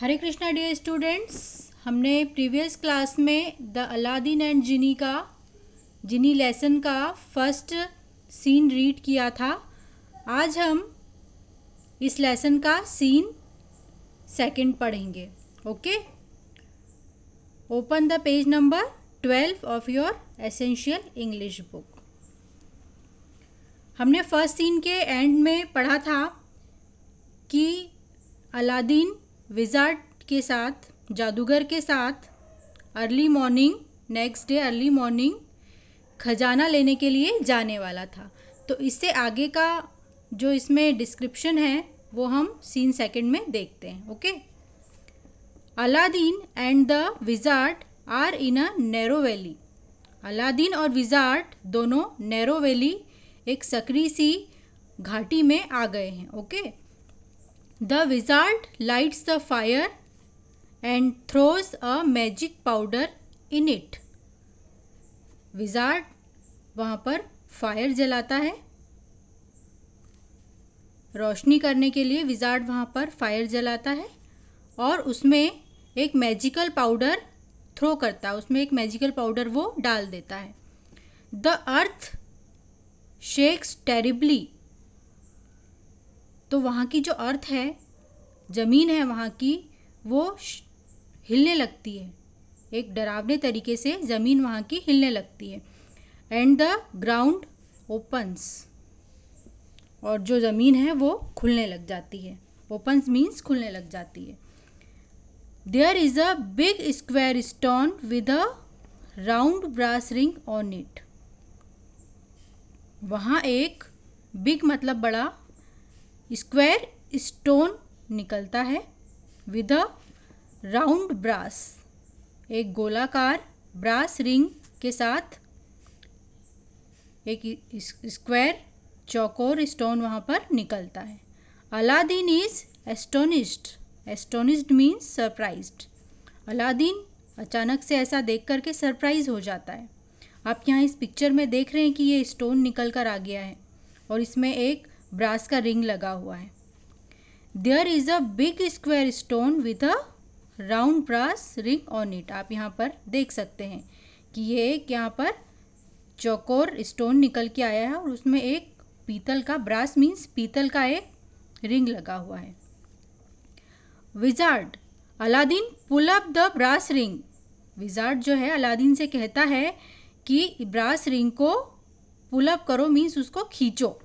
हरे Krishna dear students हमने previous class में the Aladdin and genie का जिनी लेसन का फर्स्ट सीन रीड किया था आज हम इस लेसन का सीन सेकंड पढ़ेंगे okay open the page number twelve of your essential English book हमने फर्स्ट सीन के एंड में पढ़ा था कि अलादीन विज़ार्ड के साथ जादूगर के साथ early morning next day early morning खजाना लेने के लिए जाने वाला था तो इससे आगे का जो इसमें डिस्क्रिप्शन है वो हम सीन सेकंड में देखते हैं okay Aladdin and the wizard are in a narrow valley Aladdin और विजार्ट दोनों नैरो वैली एक सकरी सी घाटी में आ गए हैं okay the wizard lights the fire and throws a magic powder in it wizard वहाँ पर फायर जलाता है रोशनी करने के लिए विजार्ड वहाँ पर फायर जलाता है और उसमें एक मैजिकल पाउडर थ्रो करता है उसमें एक मैजिकल पाउडर वो डाल देता है द अर्थ शेक्स टेरिबली तो वहाँ की जो अर्थ है ज़मीन है वहाँ की वो हिलने लगती है एक डरावने तरीके से ज़मीन वहाँ की हिलने लगती है एंड द ग्राउंड ओपन्स और जो ज़मीन है वो खुलने लग जाती है ओपन्स मीन्स खुलने लग जाती है there is a big square stone with a round brass ring on it वहाँ एक बिग मतलब बड़ा स्क्वायर स्टोन निकलता है विद अ राउंड ब्रास एक गोलाकार ब्रास रिंग के साथ एक स्क्वायर चौकोर स्टोन वहाँ पर निकलता है Aladdin is astonished astonished means surprised Aladdin अचानक से ऐसा देख करके सरप्राइज हो जाता है आप यहाँ इस पिक्चर में देख रहे हैं कि ये स्टोन निकल कर आ गया है और इसमें एक ब्रास का रिंग लगा हुआ है there is a big square stone with a round brass ring on it आप यहाँ पर देख सकते हैं कि ये एक यहाँ पर चौकोर स्टोन निकल के आया है और उसमें एक पीतल का ब्रास मीन्स पीतल का एक रिंग लगा हुआ है wizard Aladdin pull up the brass ring wizard जो है अलादीन से कहता है कि ब्रास रिंग को पुल अप करो मीन्स उसको खींचो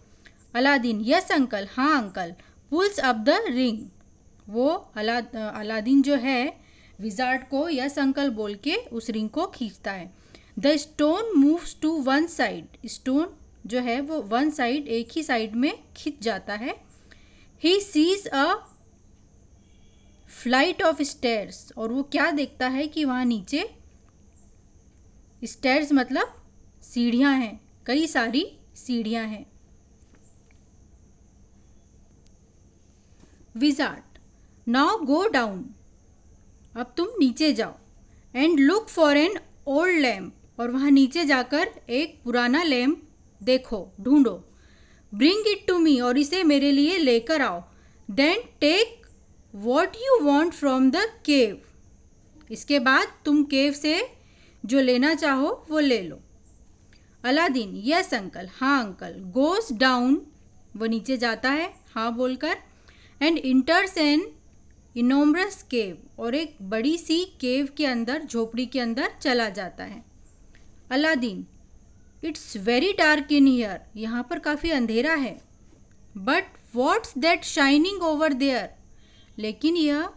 अलादीन यस अंकल हाँ uncle pulls up the ring वो अला अलादीन जो है विजार्ड को यस अंकल बोल के उस रिंग को खींचता है the stone moves to one side stone जो है वो वन साइड एक ही साइड में खिंच जाता है he sees a flight of stairs और वो क्या देखता है कि वहाँ नीचे स्टेयर्स मतलब सीढ़ियाँ हैं कई सारी सीढ़ियाँ हैं विजार्ट नाउ गो डाउन अब तुम नीचे जाओ and look for an old lamp और वहाँ नीचे जाकर एक पुराना लैम्प देखो ढूंढो ब्रिंग इट टू मी और इसे मेरे लिए लेकर आओ then take what you want from the cave इसके बाद तुम केव से जो लेना चाहो वो ले लो अलादीन यस अंकल हाँ अंकल गोस डाउन वो नीचे जाता है हाँ बोलकर एंड इंटर्स एन इनोमरस केव और एक बड़ी सी केव के अंदर झोपड़ी के अंदर चला जाता है Aladdin it's very dark in here यहाँ पर काफ़ी अंधेरा है but what's that shining over there लेकिन यह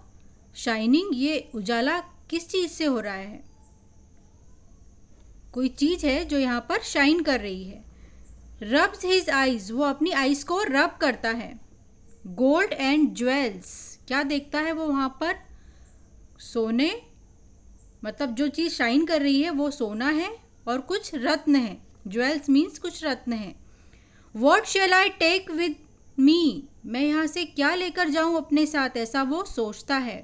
शाइनिंग ये उजाला किस चीज़ से हो रहा है कोई चीज़ है जो यहाँ पर शाइन कर रही है रब्स हिज आइज़ वो अपनी आइज़ को रब करता है गोल्ड एंड ज्वेल्स क्या देखता है वो वहाँ पर सोने मतलब जो चीज़ शाइन कर रही है वो सोना है और कुछ रत्न है ज्वेल्स मीन्स कुछ रत्न है what shall I take with me मैं यहाँ से क्या लेकर जाऊँ अपने साथ ऐसा वो सोचता है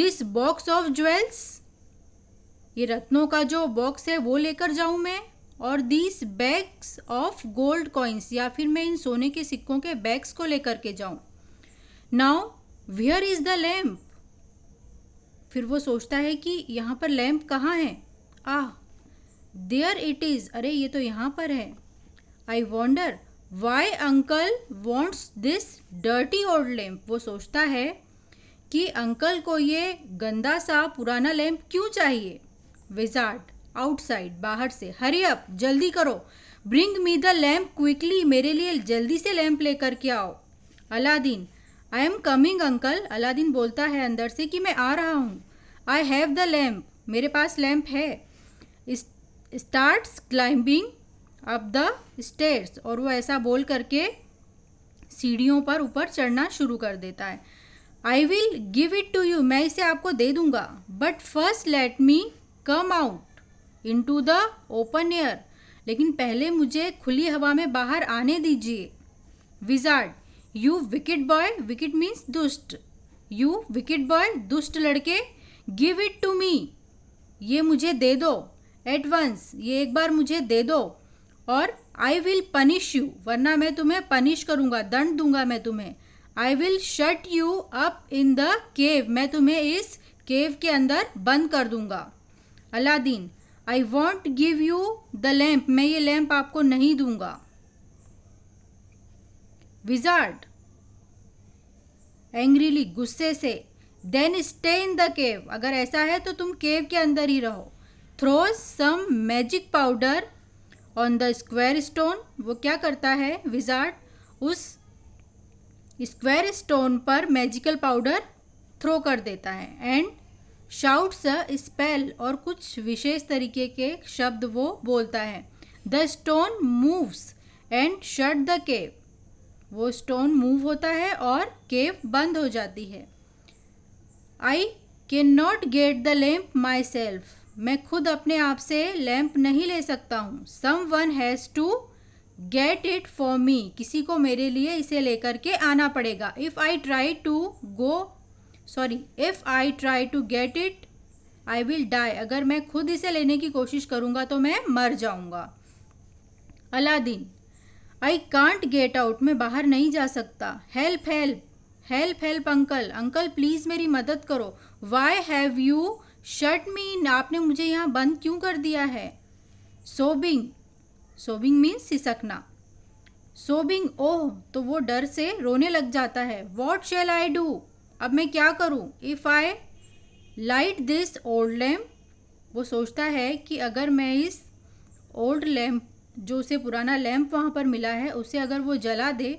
दिस बॉक्स ऑफ ज्वेल्स ये रत्नों का जो बॉक्स है वो लेकर जाऊँ मैं और these bags of gold coins या फिर मैं इन सोने के सिक्कों के बैग्स को लेकर के जाऊं now where is the lamp फिर वो सोचता है कि यहाँ पर लैम्प कहाँ है आह देयर इट इज़ अरे ये तो यहाँ पर है I wonder why uncle wants this dirty old lamp वो सोचता है कि अंकल को ये गंदा सा पुराना लैम्प क्यों चाहिए विजार्ड आउटसाइड बाहर से हरी अप जल्दी करो bring me the lamp quickly मेरे लिए जल्दी से लैम्प लेकर के आओ Aladdin I am coming uncle Aladdin बोलता है अंदर से कि मैं आ रहा हूँ आई हैव द लैम्प मेरे पास लैम्प है starts climbing up the stairs और वो ऐसा बोल करके सीढ़ियों पर ऊपर चढ़ना शुरू कर देता है I will give it to you मैं इसे आपको दे दूंगा but first let me come out to the open air लेकिन पहले मुझे खुली हवा में बाहर आने दीजिए wizard you wicked boy wicked means दुष्ट यू विकेट बॉय दुष्ट लड़के गिव इट टू मी ये मुझे दे दो एट वंस ये एक बार मुझे दे दो और आई विल पनिश यू वरना मैं तुम्हें पनिश करूँगा दंड दूंगा मैं तुम्हें I will shut you up in the cave मैं तुम्हें इस केव के अंदर बंद कर दूंगा Aladdin I won't give you the lamp मैं ये लैम्प आपको नहीं दूंगा विजार्ड एंग्रीली गुस्से से then stay in the cave अगर ऐसा है तो तुम केव के अंदर ही रहो throw some magic powder on the square stone वो क्या करता है विजार्ड उस स्क्वायर स्टोन पर मैजिकल पाउडर थ्रो कर देता है एंड शाउट्स स्पेल और कुछ विशेष तरीके के शब्द वो बोलता है the stone moves and shut the cave वो स्टोन मूव होता है और केव बंद हो जाती है I can not get the lamp myself मैं खुद अपने आप से लैम्प नहीं ले सकता हूँ someone has to get it for me किसी को मेरे लिए इसे लेकर के आना पड़ेगा if I try to go sorry if I try to get it I will die अगर मैं खुद इसे लेने की कोशिश करूँगा तो मैं मर जाऊँगा Aladdin I can't get out मैं बाहर नहीं जा सकता help help help help uncle uncle please मेरी मदद करो why have you shut me in आपने मुझे यहाँ बंद क्यों कर दिया है सोबिंग सोबिंग मीन्स सिसकना सोबिंग ओह oh, तो वो डर से रोने लग जाता है वॉट शेल आई डू अब मैं क्या करूँ if I light this old lamp वो सोचता है कि अगर मैं इस ओल्ड लैम्प जो उसे पुराना लैम्प वहाँ पर मिला है उसे अगर वो जला दे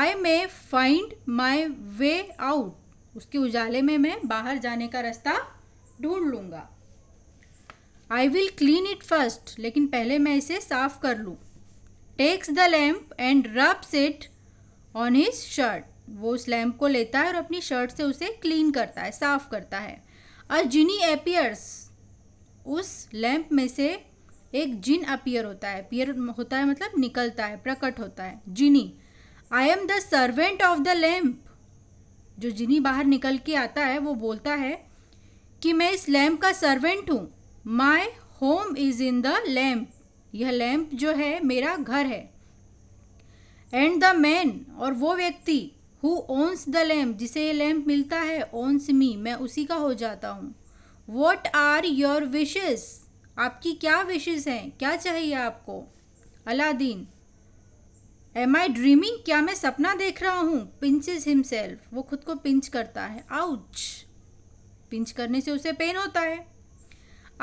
आई may find my way out उसके उजाले में मैं बाहर जाने का रास्ता ढूंढ लूँगा I will clean it first लेकिन पहले मैं इसे साफ कर लूँ takes the lamp and rubs it on his shirt वो उस लैम्प को लेता है और अपनी शर्ट से उसे क्लीन करता है साफ करता है अ जिनी एपियर्स उस लैम्प में से एक जिन अपियर होता है अपियर होता है मतलब निकलता है प्रकट होता है genie I am the servant of the lamp जो जिनी बाहर निकल के आता है वो बोलता है कि मैं इस लैम्प का सर्वेंट हूँ my home is in the lamp यह लैम्प जो है मेरा घर है एंड द मैन और वो व्यक्ति हु ओन्स द लैम्प जिसे ये लैम्प मिलता है ओन्स मी मैं उसी का हो जाता हूँ वॉट आर योर विशेज़ आपकी क्या विशेज़ हैं क्या चाहिए आपको अलादीन एम आई ड्रीमिंग क्या मैं सपना देख रहा हूँ पिंचज हिमसेल्फ वो खुद को पिंच करता है आउच पिंच करने से उसे पेन होता है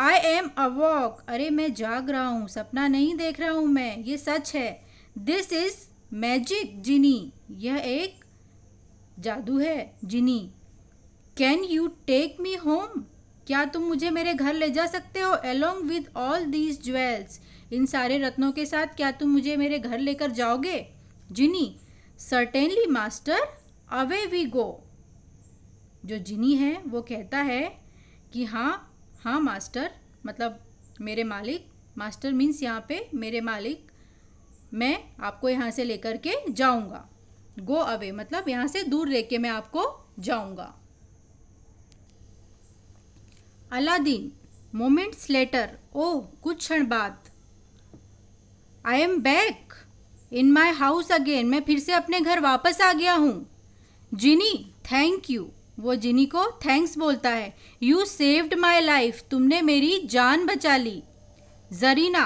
आई एम अवॉक अरे मैं जाग रहा हूँ सपना नहीं देख रहा हूँ मैं ये सच है दिस इज मैजिक जिनी यह एक जादू है genie can you take me home क्या तुम मुझे मेरे घर ले जा सकते हो along with all these jewels इन सारे रत्नों के साथ क्या तुम मुझे मेरे घर लेकर जाओगे genie certainly master away we go जो जिनी है वो कहता है कि हाँ हाँ मास्टर मतलब मेरे मालिक मास्टर मीन्स यहाँ पे मेरे मालिक मैं आपको यहाँ से लेकर के जाऊँगा गो अवे मतलब यहाँ से दूर लेके मैं आपको जाऊंगा अलादीन मोमेंट्स लेटर ओह कुछ क्षण बाद I am back in my house again मैं फिर से अपने घर वापस आ गया हूँ जिनी थैंक यू वो जिनी को थैंक्स बोलता है यू सेव्ड माई लाइफ तुमने मेरी जान बचा ली Zarina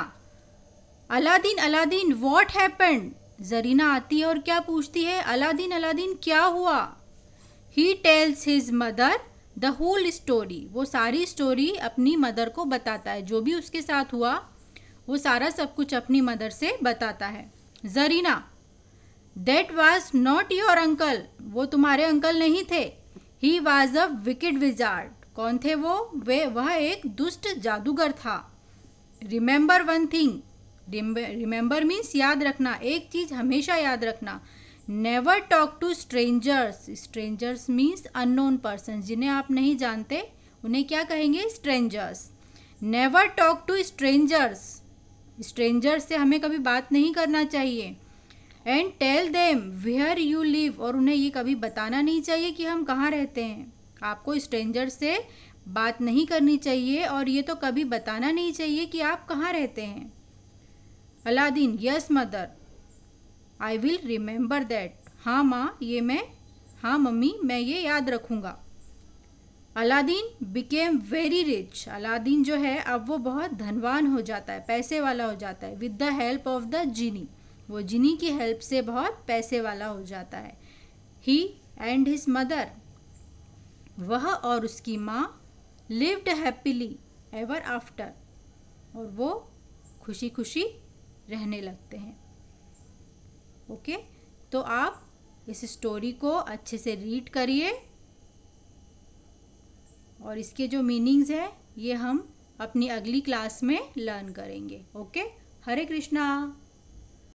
Aladdin Aladdin what happened Zarina आती है और क्या पूछती है अलादीन अलादीन क्या हुआ he tells his mother the whole story वो सारी स्टोरी अपनी मदर को बताता है जो भी उसके साथ हुआ वो सारा सब कुछ अपनी मदर से बताता है Zarina that was not your uncle वो तुम्हारे अंकल नहीं थे he was a wicked wizard कौन थे वो वे वह एक दुष्ट जादूगर था remember one thing remember means याद रखना एक चीज़ हमेशा याद रखना never talk to strangers strangers means unknown person जिन्हें आप नहीं जानते उन्हें क्या कहेंगे strangers never talk to strangers strangers से हमें कभी बात नहीं करना चाहिए and tell them where you live और उन्हें ये कभी बताना नहीं चाहिए कि हम कहाँ रहते हैं आपको स्ट्रेंजर से बात नहीं करनी चाहिए और ये तो कभी बताना नहीं चाहिए कि आप कहाँ रहते हैं Aladdin yes mother I will remember that हाँ माँ ये मैं हाँ मम्मी मैं ये याद रखूँगा Aladdin became very rich Aladdin जो है अब वो बहुत धनवान हो जाता है पैसे वाला हो जाता है with the help of the genie वो जिनी की हेल्प से बहुत पैसे वाला हो जाता है ही एंड हिज मदर वह और उसकी माँ लिव्ड हैप्पीली एवर आफ्टर और वो खुशी खुशी रहने लगते हैं ओके तो आप इस स्टोरी को अच्छे से रीड करिए और इसके जो मीनिंग्स हैं ये हम अपनी अगली क्लास में लर्न करेंगे ओके हरे कृष्णा